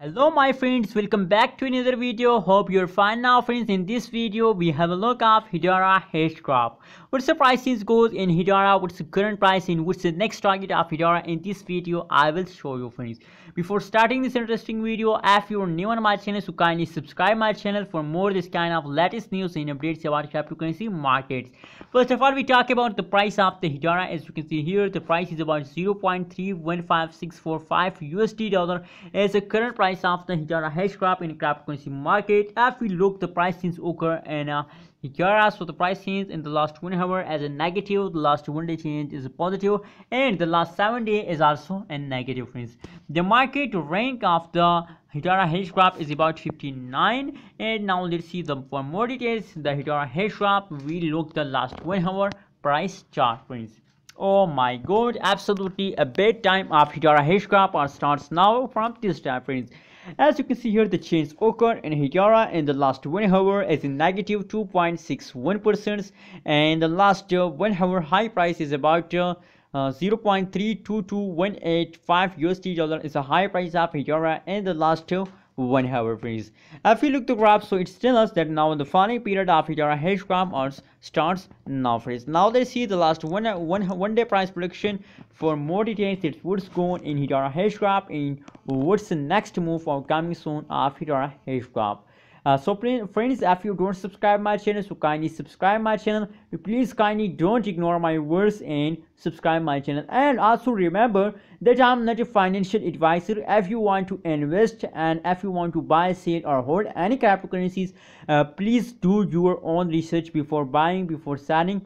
hello my friends welcome back to another video hope you're fine now friends in this video we have a look of hedera hash crop what's the prices goes in hedera what's the current price and what's the next target of hedera in this video i will show you friends before starting this interesting video, if you are new on my channel, so kindly subscribe my channel for more this kind of latest news and updates about cryptocurrency markets. First of all, we talk about the price of the Hedera. As you can see here, the price is about 0.315645 USD dollar as the current price of the Hedera Hashgraph in cryptocurrency market. If we look, the price since occur and uh, Hijara. So the price change in the last one hour as a negative, the last one day change is a positive, and the last seven day is also a negative, friends the market rank of the Hitara Hedgecraft is about 59 and now let's see the for more details the Hitara Hedgecraft we look the last one hour price chart friends oh my god absolutely a bad time of Hitara Hedgecraft or starts now from this time friends as you can see here the change occurred in Hitara in the last 1 hour is in negative 2.61% and the last uh, 1 hour high price is about uh, uh, 0.32218 USD dollar is a high price of Hijara in the last one hour price. If you look the graph, so it tells us that now the falling period of Hijara hedge graph starts now phase. Now they see the last one, one, one day price prediction for more details. It's what's going in Hijara hedge graph and what's the next move or coming soon of Hijara hedge graph. Uh, so friends if you don't subscribe my channel so kindly subscribe my channel please kindly don't ignore my words and subscribe my channel and also remember that i'm not a financial advisor if you want to invest and if you want to buy sell or hold any cryptocurrencies uh, please do your own research before buying before selling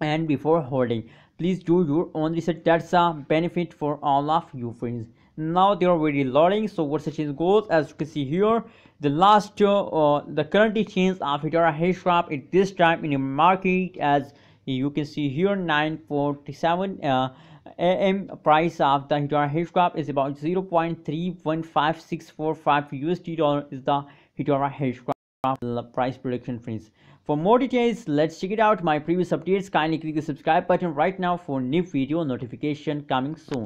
and before holding please do your own research that's a benefit for all of you friends now they are already loading so what change goes as you can see here the last uh, the current change of hedera hash at this time in the market as you can see here 947 uh, am price of the hedera hash is about 0 0.315645 usd dollar is the hedera hash price prediction friends. For more details, let's check it out my previous updates. Kindly click the subscribe button right now for new video notification coming soon.